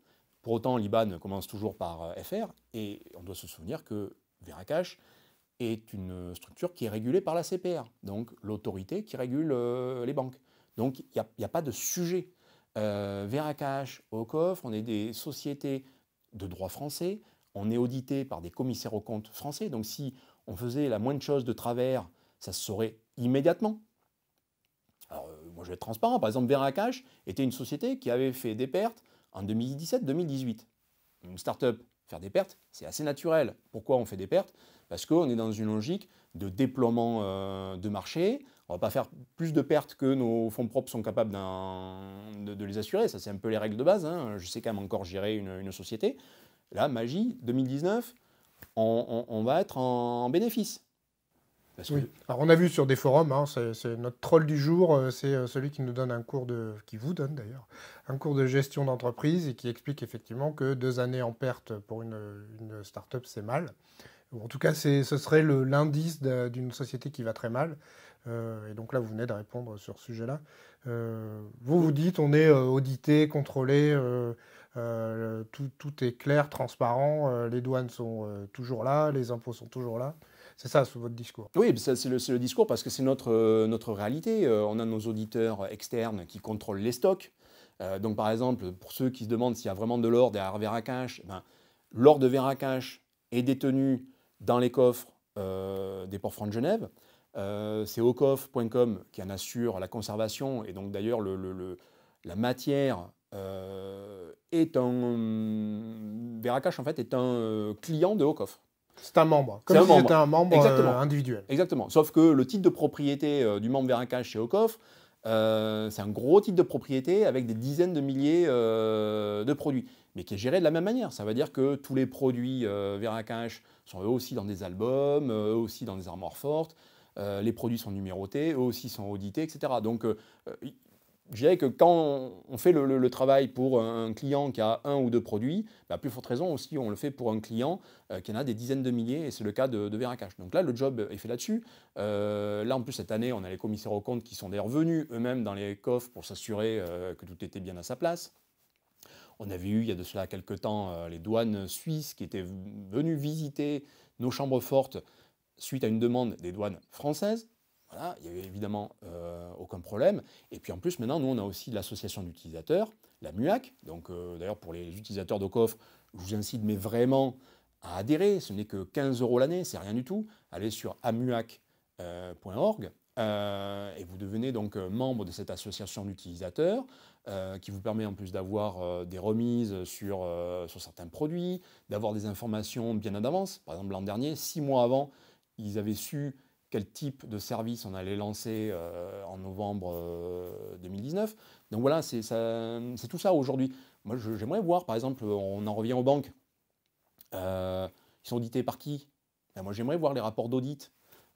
pour autant, l'Iban commence toujours par euh, FR, et on doit se souvenir que Veracash est une structure qui est régulée par la CPR, donc l'autorité qui régule euh, les banques. Donc il n'y a, pas de sujet. Euh, Veracash, au coffre, on est des sociétés de droit français, on est audité par des commissaires aux comptes français, donc si on faisait la moindre chose de travers, ça se saurait immédiatement. Alors, euh, moi je vais être transparent, par exemple, Veracash était une société qui avait fait des pertes en 2017-2018. Une start-up, faire des pertes, c'est assez naturel. Pourquoi on fait des pertes Parce qu'on est dans une logique de déploiement euh, de marché. On ne va pas faire plus de pertes que nos fonds propres sont capables de, de, les assurer. Ça, c'est un peu les règles de base. Hein. Je sais quand même encore gérer une, société. Là, magie, 2019, on, va être en bénéfice. Alors on a vu sur des forums, hein, c'est notre troll du jour, euh, c'est euh, celui qui nous donne un cours de, qui vous donne d'ailleurs, un cours de gestion d'entreprise et qui explique effectivement que deux années en perte pour une, start-up c'est mal. En tout cas, ce serait l'indice d'une société qui va très mal. Euh, et donc là, vous venez de répondre sur ce sujet-là. vous vous dites, on est audité, contrôlé, tout, est clair, transparent, les douanes sont toujours là, les impôts sont toujours là. C'est ça, sous votre discours. Oui, c'est le, discours parce que c'est notre, euh, notre réalité. Euh, on a nos auditeurs externes qui contrôlent les stocks. Euh, donc, par exemple, pour ceux qui se demandent s'il y a vraiment de l'or derrière Veracash, eh ben, l'or de Veracash est détenu dans les coffres des ports francs de Genève. c'est ocoff.com qui en assure la conservation et donc d'ailleurs le, la matière est un en fait est un client de Ocoff. C'est un membre, comme si c'était un membre euh, individuel. Exactement. Sauf que le titre de propriété euh, du membre Veracache chez Okoff, euh, c'est un gros titre de propriété avec des dizaines de milliers de produits, mais qui est géré de la même manière. Ça veut dire que tous les produits Veracache sont eux aussi dans des albums, eux aussi dans des armoires fortes, les produits sont numérotés, eux aussi sont audités, etc. Donc je dirais que quand on fait le, travail pour un client qui a un ou deux produits, à bah, plus forte raison aussi, on le fait pour un client euh, qui en a des dizaines de milliers, et c'est le cas de, de Veracash. Donc là, le job est fait là-dessus. Euh, là, en plus, cette année, on a les commissaires aux comptes qui sont d'ailleurs venus eux-mêmes dans les coffres pour s'assurer euh, que tout était bien à sa place. On avait eu, il y a de cela quelques temps, les douanes suisses qui étaient venues visiter nos chambres fortes suite à une demande des douanes françaises. Voilà, il n'y avait évidemment euh, aucun problème. Et puis en plus, maintenant, nous, on a aussi l'association d'utilisateurs, la MUAC. Donc euh, d'ailleurs, pour les utilisateurs de coffres, je vous incite, mais vraiment, à adhérer. Ce n'est que 15 euros l'année, c'est rien du tout. Allez sur amuac.org. Euh, et vous devenez donc membre de cette association d'utilisateurs qui vous permet en plus d'avoir des remises sur, sur certains produits, d'avoir des informations bien à avance. Par exemple, l'an dernier, six mois avant, ils avaient su quel type de service on allait lancer euh, en novembre 2019. Euh, Donc voilà, c'est tout ça aujourd'hui. Moi, j'aimerais voir, par exemple, on en revient aux banques. Euh, ils sont audités par qui ben, Moi, j'aimerais voir les rapports d'audit.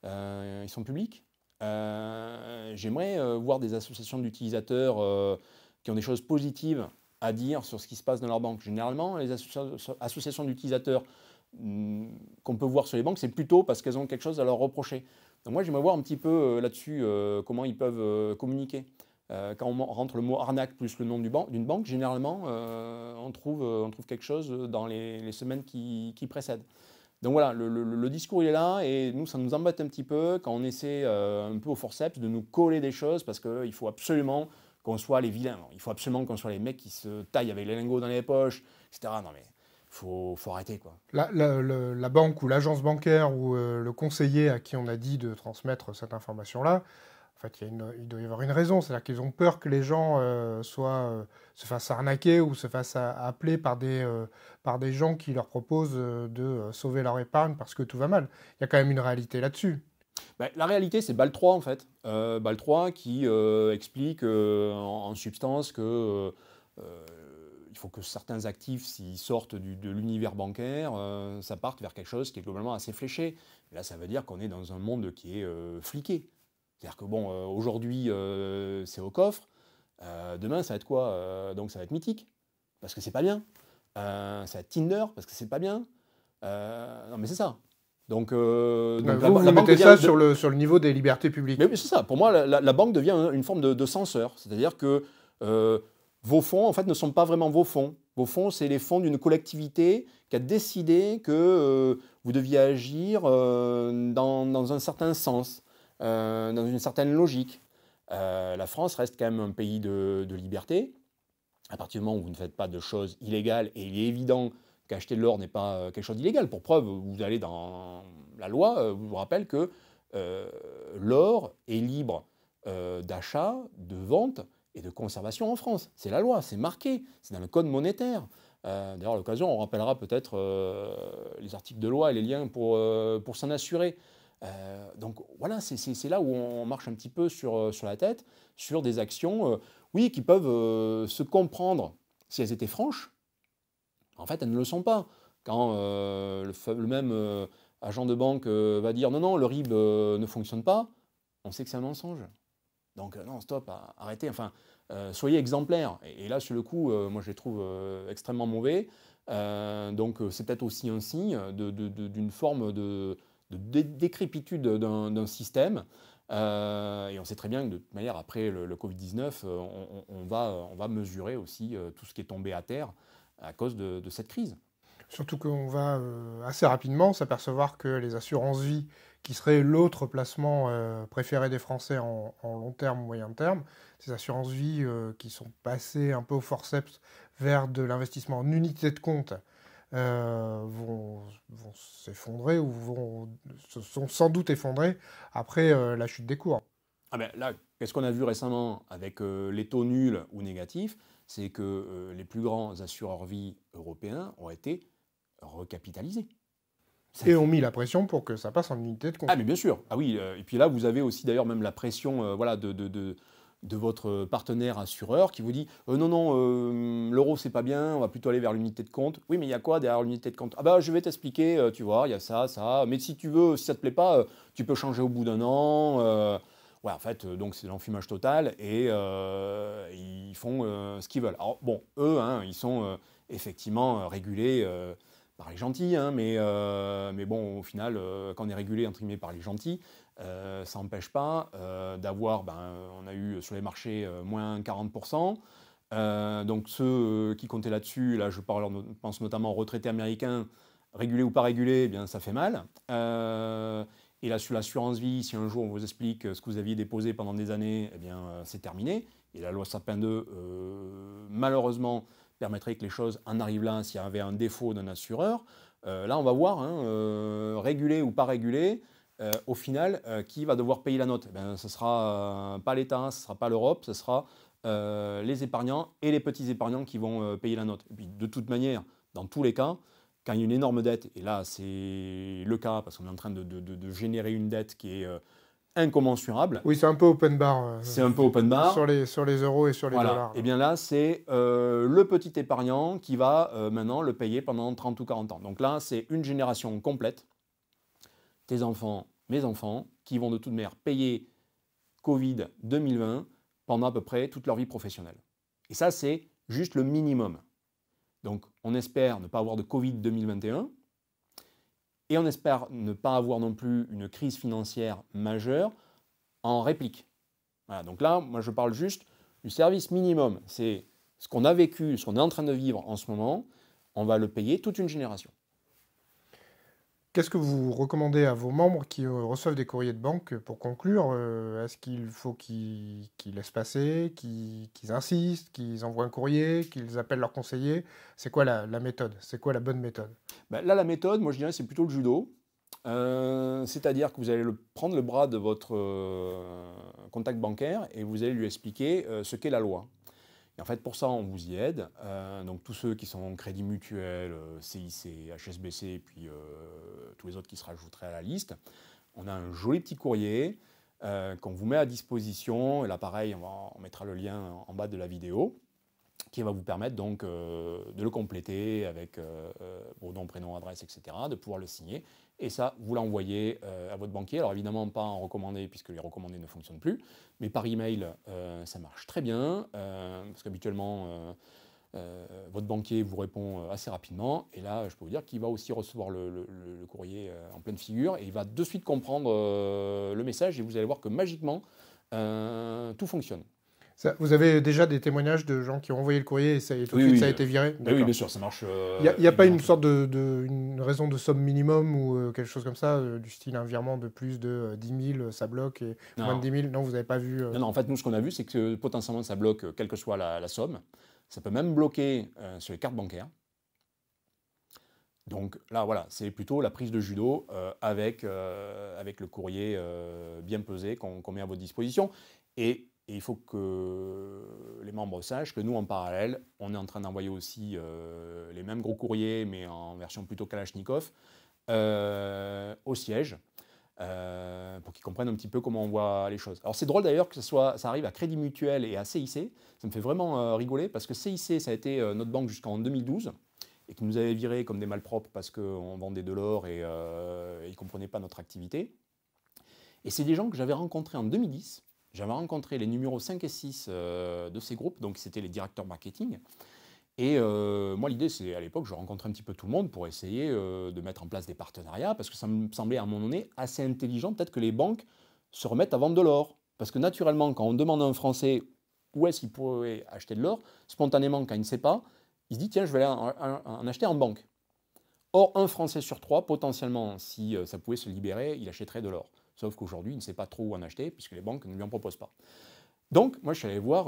ils sont publics. j'aimerais voir des associations d'utilisateurs qui ont des choses positives à dire sur ce qui se passe dans leur banque. Généralement, les associations d'utilisateurs hmm, qu'on peut voir sur les banques, c'est plutôt parce qu'elles ont quelque chose à leur reprocher. Donc moi, j'aimerais voir un petit peu euh, là-dessus euh, comment ils peuvent euh, communiquer. quand on rentre le mot arnaque plus le nom d'une banque, généralement, on, trouve, on trouve quelque chose dans les, semaines qui, qui précèdent. Donc voilà, le, le, discours il est là et nous ça nous embête un petit peu quand on essaie un peu au forceps de nous coller des choses parce qu'il faut absolument qu'on soit les vilains, il faut absolument qu'on soit les mecs qui se taillent avec les lingots dans les poches, etc. Non mais faut, faut arrêter. Quoi. La, banque ou l'agence bancaire ou euh, le conseiller à qui on a dit de transmettre cette information-là, en fait, il, une, il, doit y avoir une raison. C'est-à-dire qu'ils ont peur que les gens euh, soient, euh, se fassent arnaquer ou se fassent appeler par des, par des gens qui leur proposent de sauver leur épargne parce que tout va mal. Il y a quand même une réalité là-dessus. Ben, la réalité, c'est BAL 3 en fait. BAL 3 qui explique en, en, substance que il faut que certains actifs, s'ils sortent de l'univers bancaire, euh, ça parte vers quelque chose qui est globalement assez fléché. Là, ça veut dire qu'on est dans un monde qui est euh, fliqué. C'est-à-dire que, bon, euh, aujourd'hui, c'est au coffre. demain, ça va être quoi Donc, ça va être mythique, parce que c'est pas bien. ça va être Tinder, parce que c'est pas bien. non, mais c'est ça. Donc, euh, donc bah, vous, mettez ça sur, le, niveau des libertés publiques. Mais, c'est ça. Pour moi, la, banque devient une forme de, censeur. C'est-à-dire que vos fonds, en fait, ne sont pas vraiment vos fonds. Vos fonds, c'est les fonds d'une collectivité qui a décidé que euh, vous deviez agir euh, dans, un certain sens, euh, dans une certaine logique. la France reste quand même un pays de, liberté. À partir du moment où vous ne faites pas de choses illégales, et il est évident qu'acheter de l'or n'est pas quelque chose d'illégal. Pour preuve, vous allez dans la loi, vous vous rappelle que l'or est libre d'achat, de vente, et de conservation en France. C'est la loi, c'est marqué, c'est dans le code monétaire. Euh, d'ailleurs, à l'occasion, on rappellera peut-être euh, les articles de loi et les liens pour, euh, pour s'en assurer. donc voilà, c'est là où on marche un petit peu sur, sur la tête, sur des actions, oui, qui peuvent se comprendre si elles étaient franches. En fait, elles ne le sont pas. Quand le, même agent de banque va dire non, non, le RIB ne fonctionne pas, on sait que c'est un mensonge. Donc euh, non, stop, arrêtez, enfin, euh, soyez exemplaires. Et, là, sur le coup, euh, moi, je les trouve extrêmement mauvais. donc c'est peut-être aussi un signe d'une forme de, décrépitude d'un système. et on sait très bien que de toute manière, après le, Covid-19, on, va, on va mesurer aussi tout ce qui est tombé à terre à cause de, de cette crise. Surtout qu'on va assez rapidement s'apercevoir que les assurances-vie qui serait l'autre placement euh, préféré des Français en, long terme, moyen terme. Ces assurances vie euh, qui sont passées un peu au forceps vers de l'investissement en unité de compte euh, vont, s'effondrer ou vont, se sont sans doute effondrés après la chute des cours. Ah ben là, qu'est-ce qu'on a vu récemment avec les taux nuls ou négatifs C'est que les plus grands assureurs vie européens ont été recapitalisés et ont mis la pression pour que ça passe en unité de compte. Ah mais bien sûr, ah oui, euh, et puis là vous avez aussi d'ailleurs même la pression euh, voilà, de, de, de, votre partenaire assureur qui vous dit euh, non non l'euro c'est pas bien, on va plutôt aller vers l'unité de compte. Oui mais il y a quoi derrière l'unité de compte Ah bah je vais t'expliquer, tu vois, il y a ça, ça, mais si tu veux, si ça te plaît pas, tu peux changer au bout d'un an. Ouais, en fait, donc c'est l'enfumage total et ils font ce qu'ils veulent. Alors bon, eux, hein, ils sont effectivement régulés par les gentils, hein, mais, euh, mais bon, au final, euh, quand on est régulé entre par les gentils, euh, ça n'empêche pas d'avoir, ben, on a eu sur les marchés moins 40%. donc ceux qui comptaient là-dessus, là je parle, pense notamment aux retraités américains, régulés ou pas régulés, eh bien ça fait mal. et là sur l'assurance vie, si un jour on vous explique ce que vous aviez déposé pendant des années, eh bien c'est terminé. Et la loi Sapin 2, malheureusement, permettrait que les choses en arrivent là s'il y avait un défaut d'un assureur. Euh, là, on va voir, hein, euh, régulé ou pas régulé, euh, au final, qui va devoir payer la note eh Ce ne sera pas l'État, ce ne sera pas l'Europe, ce sera les épargnants et les petits épargnants qui vont payer la note. de toute manière, dans tous les cas, quand il y a une énorme dette, et là c'est le cas parce qu'on est en train de, générer une dette qui est incommensurable. Oui, c'est un peu open bar. Euh, c'est un peu open bar. Sur les, sur les euros et sur les dollars. Et eh bien là, c'est euh, le petit épargnant qui va euh, maintenant le payer pendant 30 ou 40 ans. Donc là, c'est une génération complète. Tes enfants, mes enfants, qui vont de toute manière payer Covid 2020 pendant à peu près toute leur vie professionnelle. Et ça, c'est juste le minimum. Donc on espère ne pas avoir de Covid 2021 et on espère ne pas avoir non plus une crise financière majeure en réplique. Voilà, donc là, moi je parle juste du service minimum. C'est ce qu'on a vécu, ce qu'on est en train de vivre en ce moment, on va le payer toute une génération. Qu'est-ce que vous recommandez à vos membres qui euh, reçoivent des courriers de banque pour conclure Est-ce euh, qu'il faut qu'ils laissent passer, qu'ils insistent, qu'ils envoient un courrier, qu'ils appellent leur conseiller C'est quoi la, méthode C'est quoi la bonne méthode ben Là, la méthode, moi je dirais, c'est plutôt le judo. Euh, c'est-à-dire que vous allez prendre le bras de votre contact bancaire et vous allez lui expliquer ce qu'est la loi. Et en fait, pour ça, on vous y aide. Euh, donc, tous ceux qui sont crédit mutuel, euh, CIC, HSBC, et puis euh, tous les autres qui se rajouteraient à la liste, on a un joli petit courrier qu'on vous met à disposition. Et là, pareil, on, mettra le lien en bas de la vidéo qui va vous permettre donc de le compléter avec vos noms, prénom, adresse, etc., de pouvoir le signer et ça, vous l'envoyez euh, à votre banquier. Alors évidemment, pas en recommandé, puisque les recommandés ne fonctionnent plus. Mais par email, euh, ça marche très bien, euh, parce qu'habituellement, votre banquier vous répond assez rapidement. Et là, je peux vous dire qu'il va aussi recevoir le courrier en pleine figure, et il va de suite comprendre le message, et vous allez voir que magiquement, tout fonctionne vous avez déjà des témoignages de gens qui ont envoyé le courrier et, ça, tout de suite ça a euh, été viré bah Oui, bien sûr, ça marche. Euh, il n'y a, pas une sorte de, une raison de somme minimum ou euh, quelque chose comme ça, du style un virement de plus de 10 000, ça bloque, et moins de 10 000, non, vous n'avez pas vu non, en fait, nous, ce qu'on a vu, c'est que potentiellement ça bloque, quelle que soit la, somme. Ça peut même bloquer sur les cartes bancaires. Donc là, voilà, c'est plutôt la prise de judo avec, avec le courrier bien pesé qu'on met à votre disposition. Et et il faut que les membres sachent que nous, en parallèle, on est en train d'envoyer aussi euh, les mêmes gros courriers, mais en version plutôt Kalachnikov, euh, au siège, euh, pour qu'ils comprennent un petit peu comment on voit les choses. Alors c'est drôle d'ailleurs que ça, soit, ça arrive à Crédit Mutuel et à CIC. Ça me fait vraiment rigoler, parce que CIC, ça a été notre banque jusqu'en 2012 et qui nous avait virés comme des malpropres parce qu'on vendait de l'or et, et ils ne comprenaient pas notre activité. Et c'est des gens que j'avais rencontrés en 2010 j'avais rencontré les numéros 5 et 6 euh, de ces groupes, donc c'était les directeurs marketing. Et euh, moi, l'idée, c'est à l'époque, je rencontrais un petit peu tout le monde pour essayer euh, de mettre en place des partenariats, parce que ça me semblait à un moment donné assez intelligent, peut-être que les banques se remettent à vendre de l'or. Parce que naturellement, quand on demande à un Français où est-ce qu'il pourrait acheter de l'or, spontanément, quand il ne sait pas, il se dit, tiens, je vais aller en, en acheter en banque. Or, un Français sur trois, potentiellement, si ça pouvait se libérer, il achèterait de l'or. Sauf qu'aujourd'hui, il ne sait pas trop où en acheter, puisque les banques ne lui en proposent pas. Donc, moi, je suis allé voir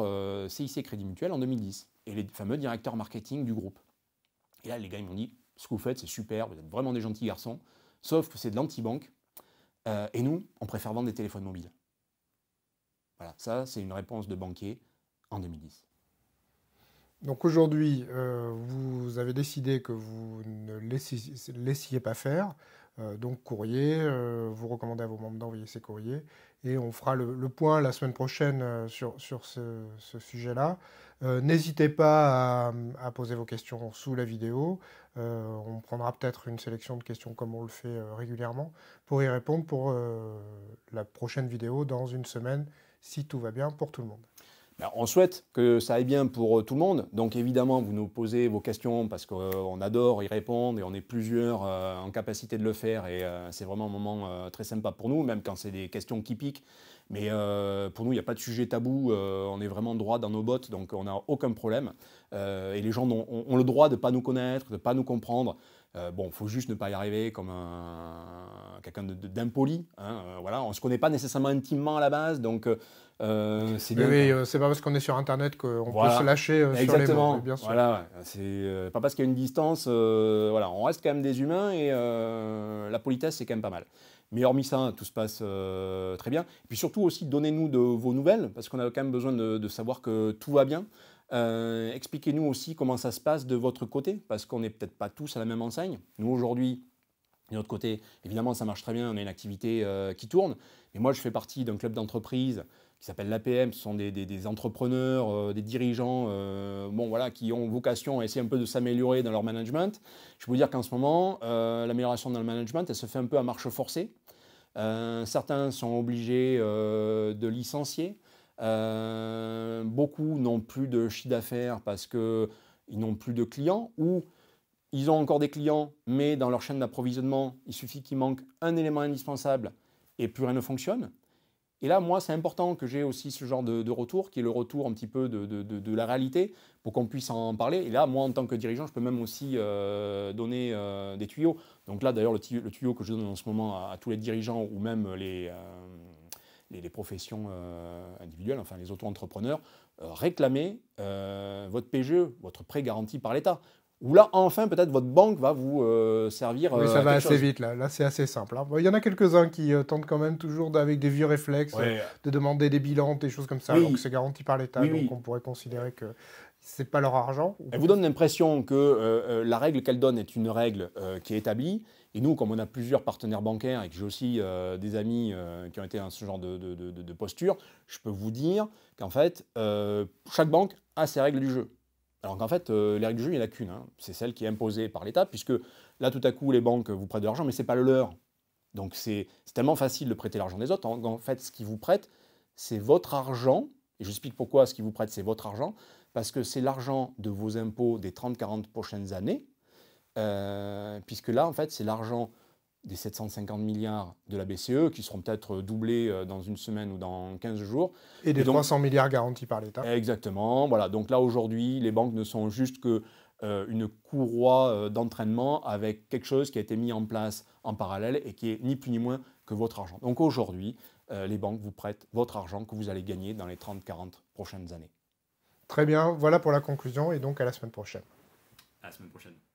CIC euh, Crédit Mutuel en 2010, et les fameux directeurs marketing du groupe. Et là, les gars, ils m'ont dit, ce que vous faites, c'est super, vous êtes vraiment des gentils garçons, sauf que c'est de lanti euh, et nous, on préfère vendre des téléphones mobiles. Voilà, ça, c'est une réponse de banquier en 2010. Donc aujourd'hui, euh, vous avez décidé que vous ne laissiez pas faire. Euh, donc courrier, euh, vous recommandez à vos membres d'envoyer ces courriers et on fera le, point la semaine prochaine euh, sur, ce, sujet-là. N'hésitez pas à, poser vos questions sous la vidéo. on prendra peut-être une sélection de questions comme on le fait régulièrement pour y répondre pour la prochaine vidéo dans une semaine, si tout va bien pour tout le monde. Ben, on souhaite que ça aille bien pour euh, tout le monde. Donc évidemment, vous nous posez vos questions parce qu'on euh, adore y répondre et on est plusieurs euh, en capacité de le faire. Et c'est vraiment un moment très sympa pour nous, même quand c'est des questions qui piquent. Mais pour nous, il n'y a pas de sujet tabou. on est vraiment droit dans nos bottes, donc on n'a aucun problème. et les gens ont, le droit de ne pas nous connaître, de ne pas nous comprendre. bon, il faut juste ne pas y arriver comme quelqu'un d'impoli. Hein, voilà, on ne se connaît pas nécessairement intimement à la base, donc euh, c'est Oui, euh, c'est pas parce qu'on est sur Internet qu'on peut se lâcher euh, sur les mots, Voilà, c'est euh, pas parce qu'il y a une distance. voilà, on reste quand même des humains et la politesse, c'est quand même pas mal. Mais hormis ça, tout se passe très bien. Et puis surtout aussi, donnez-nous de vos nouvelles, parce qu'on a quand même besoin de, savoir que tout va bien. Expliquez-nous aussi comment ça se passe de votre côté, parce qu'on n'est peut-être pas tous à la même enseigne. Nous, aujourd'hui, de notre côté, évidemment, ça marche très bien, on a une activité qui tourne. et moi, je fais partie d'un club d'entreprise qui s'appellent l'APM, ce sont des, entrepreneurs, euh, des dirigeants, euh, bon, voilà, qui ont vocation à essayer un peu de s'améliorer dans leur management. Je peux vous dire qu'en ce moment, euh, l'amélioration dans le management, elle se fait un peu à marche forcée. certains sont obligés de licencier. beaucoup n'ont plus de chiffre d'affaires parce qu'ils n'ont plus de clients ou ils ont encore des clients, mais dans leur chaîne d'approvisionnement, il suffit qu'il manque un élément indispensable et plus rien ne fonctionne. Et là, moi, c'est important que j'ai aussi ce genre de, retour, qui est le retour un petit peu de, la réalité, pour qu'on puisse en parler. Et là, moi, en tant que dirigeant, je peux même aussi euh, donner euh, des tuyaux. Donc là, d'ailleurs, le, tuyau, que je donne en ce moment à, tous les dirigeants ou même les, euh, les, professions individuelles, enfin les auto-entrepreneurs, réclamez votre PGE, votre prêt garanti par l'État. Ou là, enfin, peut-être votre banque va vous euh, servir. Euh, ça va assez vite, là. Là, c'est assez simple. Hein. il y en a quelques-uns qui euh, tentent quand même toujours, avec des vieux réflexes, de demander des bilans, des choses comme ça. Donc, c'est garanti par l'État. donc, on pourrait considérer que ce n'est pas leur argent. Elle vous donne l'impression que la règle qu'elle donne est une règle qui est établie. Et nous, comme on a plusieurs partenaires bancaires et que j'ai aussi des amis qui ont été dans ce genre de posture, je peux vous dire qu'en fait, chaque banque a ses règles du jeu. Alors qu'en fait, euh, les règles du jeu, il n'y en a qu'une. Hein. C'est celle qui est imposée par l'État, puisque là, tout à coup, les banques vous prêtent de l'argent, mais ce n'est pas le leur. Donc c'est tellement facile de prêter l'argent des autres. En, fait, ce qu'ils vous prêtent, c'est votre argent. Et j'explique pourquoi ce qu'ils vous prêtent, c'est votre argent. Parce que c'est l'argent de vos impôts des 30-40 prochaines années. Euh, puisque là, en fait, c'est l'argent des 750 milliards de la BCE, qui seront peut-être euh, doublés euh, dans une semaine ou dans 15 jours. Et des 300 milliards garantis par l'État. Exactement. Voilà. Donc là, aujourd'hui, les banques ne sont juste que euh, une courroie d'entraînement avec quelque chose qui a été mis en place en parallèle et qui est ni plus ni moins que votre argent. Donc aujourd'hui, les banques vous prêtent votre argent que vous allez gagner dans les 30-40 prochaines années. Très bien. Voilà pour la conclusion et donc à la semaine prochaine. À la semaine prochaine.